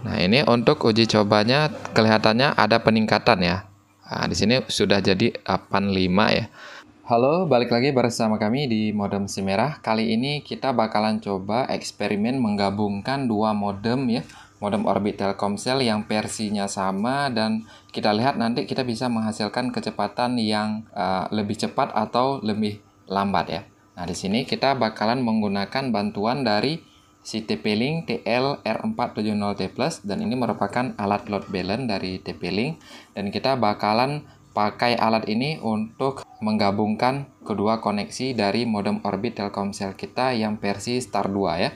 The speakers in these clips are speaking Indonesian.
Nah, ini untuk uji cobanya kelihatannya ada peningkatan ya. Nah, di sini sudah jadi 85 ya. Halo, balik lagi bersama kami di Modem Si Merah. Kali ini kita bakalan coba eksperimen menggabungkan dua modem ya. Modem Orbit Telkomsel yang versinya sama dan kita lihat nanti kita bisa menghasilkan kecepatan yang uh, lebih cepat atau lebih lambat ya. Nah, di sini kita bakalan menggunakan bantuan dari si TP-Link TL-R470T+, dan ini merupakan alat load balance dari TP-Link, dan kita bakalan pakai alat ini untuk menggabungkan kedua koneksi dari modem orbit Telkomsel kita yang versi Star 2 ya.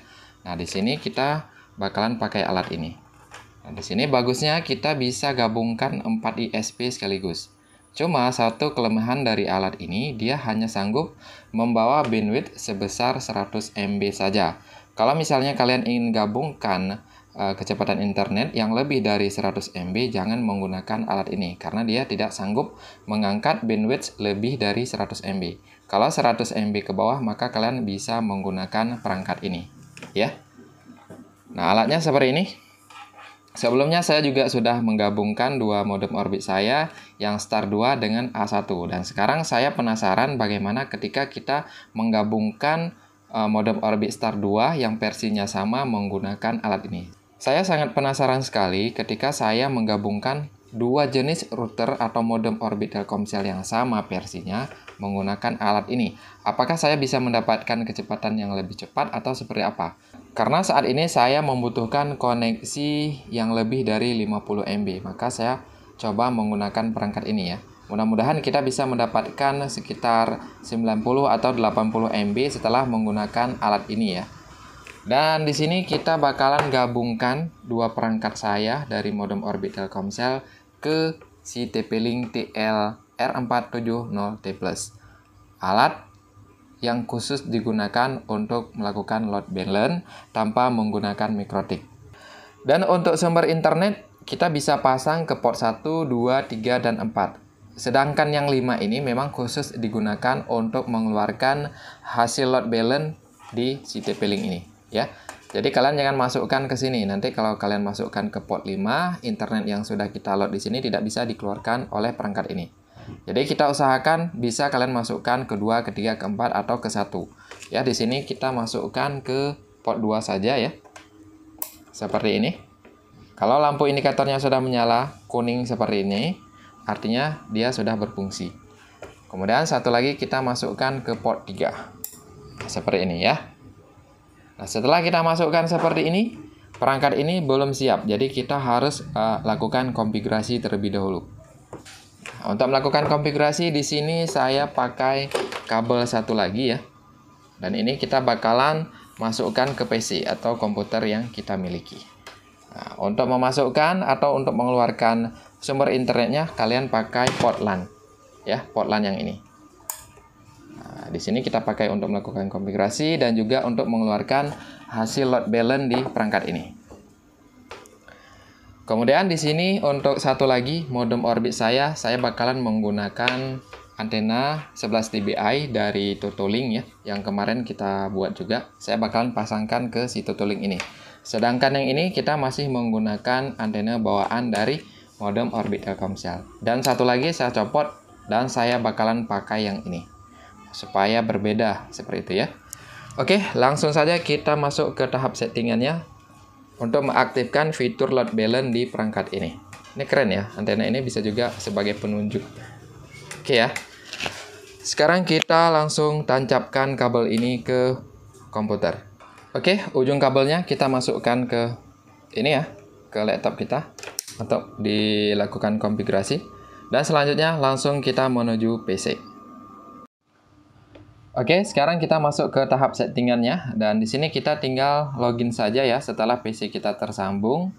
Nah, di sini kita bakalan pakai alat ini. Nah, di sini bagusnya kita bisa gabungkan 4 ISP sekaligus. Cuma satu kelemahan dari alat ini, dia hanya sanggup membawa bandwidth sebesar 100 MB saja. Kalau misalnya kalian ingin gabungkan uh, kecepatan internet yang lebih dari 100 MB, jangan menggunakan alat ini karena dia tidak sanggup mengangkat bandwidth lebih dari 100 MB. Kalau 100 MB ke bawah, maka kalian bisa menggunakan perangkat ini, ya. Nah, alatnya seperti ini. Sebelumnya saya juga sudah menggabungkan dua modem orbit saya yang Star 2 dengan A1 dan sekarang saya penasaran bagaimana ketika kita menggabungkan Eh, modem Orbit Star 2 yang versinya sama menggunakan alat ini. Saya sangat penasaran sekali ketika saya menggabungkan dua jenis router atau modem Orbit Telkomsel yang sama versinya menggunakan alat ini. Apakah saya bisa mendapatkan kecepatan yang lebih cepat atau seperti apa? Karena saat ini saya membutuhkan koneksi yang lebih dari 50 MB, maka saya coba menggunakan perangkat ini ya. Mudah-mudahan kita bisa mendapatkan sekitar 90 atau 80 MB setelah menggunakan alat ini ya. Dan di sini kita bakalan gabungkan dua perangkat saya dari modem Orbit Telkomsel ke si TP-Link TL R470T+. Alat yang khusus digunakan untuk melakukan load balance tanpa menggunakan mikrotik. Dan untuk sumber internet, kita bisa pasang ke port 1, 2, 3, dan 4. Sedangkan yang lima ini memang khusus digunakan untuk mengeluarkan hasil load balance di CTP link ini ya. Jadi kalian jangan masukkan ke sini. Nanti kalau kalian masukkan ke port 5, internet yang sudah kita load di sini tidak bisa dikeluarkan oleh perangkat ini. Jadi kita usahakan bisa kalian masukkan ke 2, ke 3, ke 4 atau ke 1. Ya, di sini kita masukkan ke port 2 saja ya. Seperti ini. Kalau lampu indikatornya sudah menyala kuning seperti ini, artinya dia sudah berfungsi. Kemudian satu lagi kita masukkan ke port 3. Nah, seperti ini ya. Nah, setelah kita masukkan seperti ini, perangkat ini belum siap. Jadi kita harus uh, lakukan konfigurasi terlebih dahulu. Nah, untuk melakukan konfigurasi di sini saya pakai kabel satu lagi ya. Dan ini kita bakalan masukkan ke PC atau komputer yang kita miliki. Nah, untuk memasukkan atau untuk mengeluarkan sumber internetnya kalian pakai port LAN ya port LAN yang ini nah, di sini kita pakai untuk melakukan konfigurasi dan juga untuk mengeluarkan hasil load balance di perangkat ini kemudian di sini untuk satu lagi modem orbit saya saya bakalan menggunakan antena 11 dBi dari Totolink ya yang kemarin kita buat juga saya bakalan pasangkan ke si Totolink ini sedangkan yang ini kita masih menggunakan antena bawaan dari modem Orbit Telkomsel. Dan satu lagi saya copot dan saya bakalan pakai yang ini supaya berbeda seperti itu ya. Oke, langsung saja kita masuk ke tahap settingannya untuk mengaktifkan fitur load balance di perangkat ini. Ini keren ya, antena ini bisa juga sebagai penunjuk. Oke ya. Sekarang kita langsung tancapkan kabel ini ke komputer. Oke, ujung kabelnya kita masukkan ke ini ya, ke laptop kita untuk dilakukan konfigurasi. Dan selanjutnya langsung kita menuju PC. Oke, sekarang kita masuk ke tahap settingannya dan di sini kita tinggal login saja ya setelah PC kita tersambung.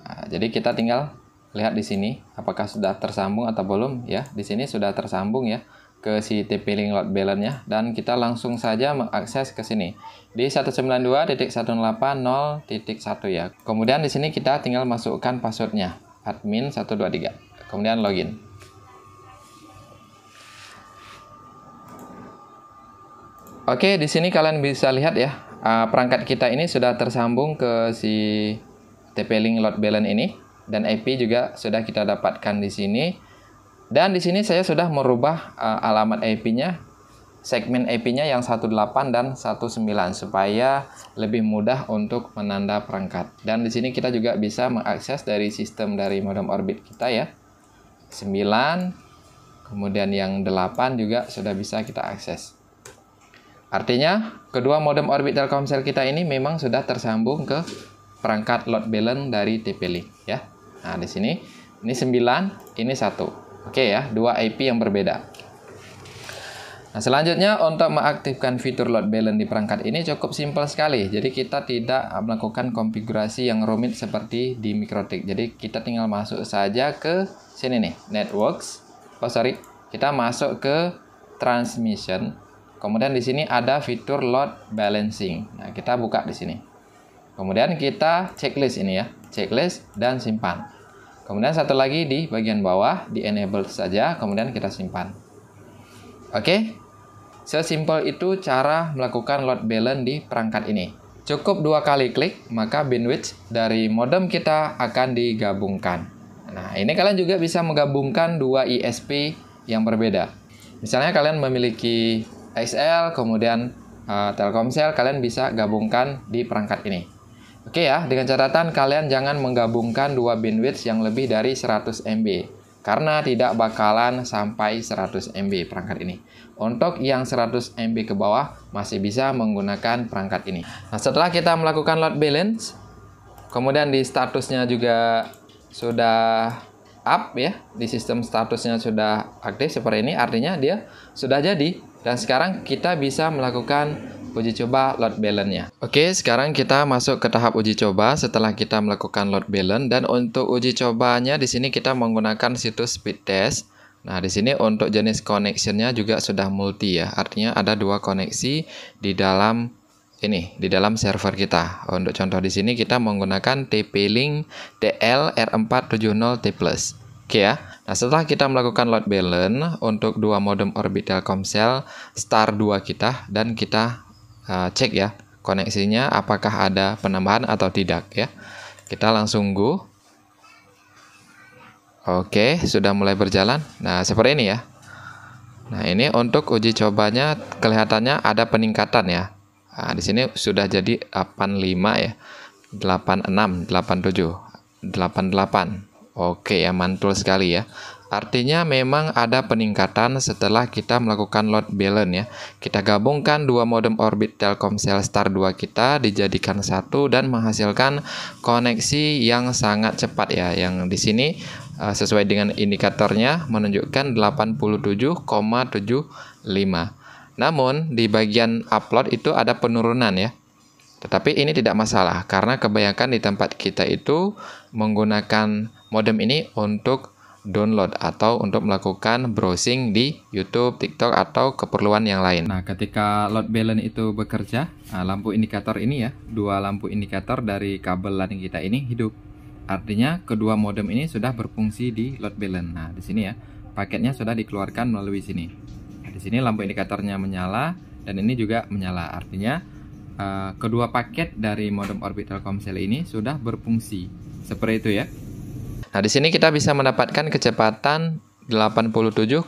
Nah, jadi kita tinggal lihat di sini apakah sudah tersambung atau belum ya. Di sini sudah tersambung ya ke si TP link load balance ya dan kita langsung saja mengakses ke sini di 192.180.1 ya. Kemudian di sini kita tinggal masukkan passwordnya admin 123. Kemudian login. Oke, di sini kalian bisa lihat ya, uh, perangkat kita ini sudah tersambung ke si TP-Link load balance ini dan IP juga sudah kita dapatkan di sini dan di sini saya sudah merubah uh, alamat IP-nya, segmen IP-nya yang 18 dan 19 supaya lebih mudah untuk menanda perangkat. Dan di sini kita juga bisa mengakses dari sistem dari modem orbit kita ya. 9 kemudian yang 8 juga sudah bisa kita akses. Artinya, kedua modem orbit Telkomsel kita ini memang sudah tersambung ke perangkat load balance dari TP-Link ya. Nah, di sini ini 9, ini 1. Oke okay ya, dua IP yang berbeda. Nah, selanjutnya untuk mengaktifkan fitur load balance di perangkat ini cukup simpel sekali. Jadi kita tidak melakukan konfigurasi yang rumit seperti di Mikrotik. Jadi kita tinggal masuk saja ke sini nih, networks. Oh sorry, kita masuk ke transmission. Kemudian di sini ada fitur load balancing. Nah, kita buka di sini. Kemudian kita checklist ini ya, checklist dan simpan. Kemudian satu lagi di bagian bawah di enable saja, kemudian kita simpan. Oke. Okay? Sesimpel itu cara melakukan load balance di perangkat ini. Cukup dua kali klik, maka bandwidth dari modem kita akan digabungkan. Nah, ini kalian juga bisa menggabungkan dua ISP yang berbeda. Misalnya kalian memiliki XL, kemudian uh, Telkomsel, kalian bisa gabungkan di perangkat ini. Oke ya, dengan catatan kalian jangan menggabungkan dua bandwidth yang lebih dari 100 MB karena tidak bakalan sampai 100 MB perangkat ini. Untuk yang 100 MB ke bawah masih bisa menggunakan perangkat ini. Nah, setelah kita melakukan load balance, kemudian di statusnya juga sudah up ya, di sistem statusnya sudah aktif seperti ini, artinya dia sudah jadi dan sekarang kita bisa melakukan uji coba load balance-nya. Oke, sekarang kita masuk ke tahap uji coba setelah kita melakukan load balance dan untuk uji cobanya di sini kita menggunakan situs speed test. Nah, di sini untuk jenis koneksinya juga sudah multi ya. Artinya ada dua koneksi di dalam ini, di dalam server kita. Untuk contoh di sini kita menggunakan TP-Link DL-R470T+. Oke ya. Nah, setelah kita melakukan load balance untuk dua modem Orbit Telkomsel Star 2 kita dan kita uh, cek ya koneksinya apakah ada penambahan atau tidak ya. Kita langsung go. Oke, sudah mulai berjalan. Nah, seperti ini ya. Nah, ini untuk uji cobanya kelihatannya ada peningkatan ya. Nah, di sini sudah jadi 85 ya. 86, 87, 88. Oke ya, mantul sekali ya. Artinya memang ada peningkatan setelah kita melakukan load balance ya. Kita gabungkan dua modem orbit Telkomsel Star 2 kita dijadikan satu dan menghasilkan koneksi yang sangat cepat ya. Yang di sini eh, sesuai dengan indikatornya menunjukkan 87,75. Namun di bagian upload itu ada penurunan ya. Tetapi ini tidak masalah karena kebanyakan di tempat kita itu menggunakan modem ini untuk download atau untuk melakukan browsing di YouTube, TikTok atau keperluan yang lain. Nah, ketika load balance itu bekerja, ah, lampu indikator ini ya, dua lampu indikator dari kabel LAN kita ini hidup. Artinya kedua modem ini sudah berfungsi di load balance. Nah, di sini ya, paketnya sudah dikeluarkan melalui sini. Nah, di sini lampu indikatornya menyala dan ini juga menyala. Artinya ah, kedua paket dari modem Orbit Telkomsel ini sudah berfungsi. Seperti itu ya. Nah, di sini kita bisa mendapatkan kecepatan 87,75.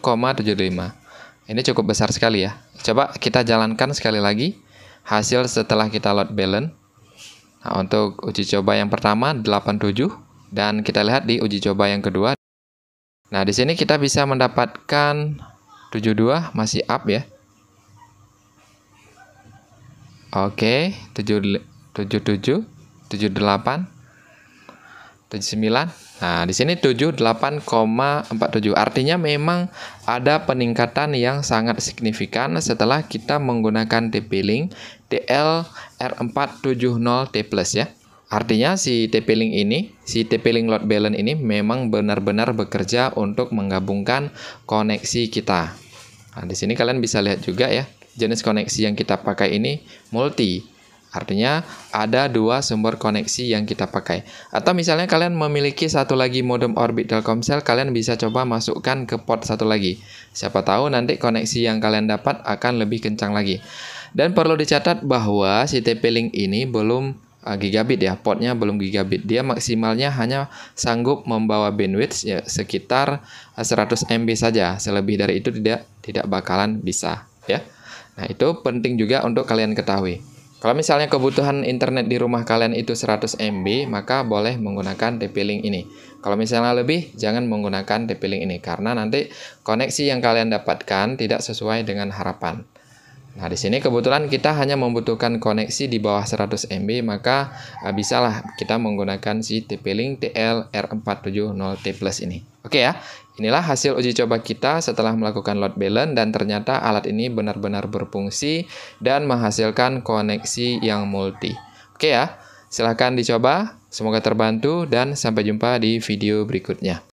Ini cukup besar sekali ya. Coba kita jalankan sekali lagi hasil setelah kita load balance. Nah, untuk uji coba yang pertama 87 dan kita lihat di uji coba yang kedua. Nah, di sini kita bisa mendapatkan 72 masih up ya. Oke, 77 78 79. Nah, di sini 78,47. Artinya memang ada peningkatan yang sangat signifikan setelah kita menggunakan TP-Link DLR470T+, ya. Artinya si TP-Link ini, si TP-Link load balance ini memang benar-benar bekerja untuk menggabungkan koneksi kita. Nah, di sini kalian bisa lihat juga ya, jenis koneksi yang kita pakai ini multi Artinya ada dua sumber koneksi yang kita pakai. Atau misalnya kalian memiliki satu lagi modem orbit Telkomsel, kalian bisa coba masukkan ke port satu lagi. Siapa tahu nanti koneksi yang kalian dapat akan lebih kencang lagi. Dan perlu dicatat bahwa si TP-Link ini belum uh, gigabit ya, portnya belum gigabit. Dia maksimalnya hanya sanggup membawa bandwidth ya sekitar 100 uh, MB saja. Selebih dari itu tidak tidak bakalan bisa ya. Nah, itu penting juga untuk kalian ketahui. Kalau misalnya kebutuhan internet di rumah kalian itu 100 MB, maka boleh menggunakan TP-Link ini. Kalau misalnya lebih, jangan menggunakan TP-Link ini karena nanti koneksi yang kalian dapatkan tidak sesuai dengan harapan. Nah, di sini kebetulan kita hanya membutuhkan koneksi di bawah 100 MB, maka uh, bisalah kita menggunakan si TP-Link TL-R470T Plus ini. Oke ya, inilah hasil uji coba kita setelah melakukan load balance dan ternyata alat ini benar-benar berfungsi dan menghasilkan koneksi yang multi. Oke ya, silahkan dicoba, semoga terbantu dan sampai jumpa di video berikutnya.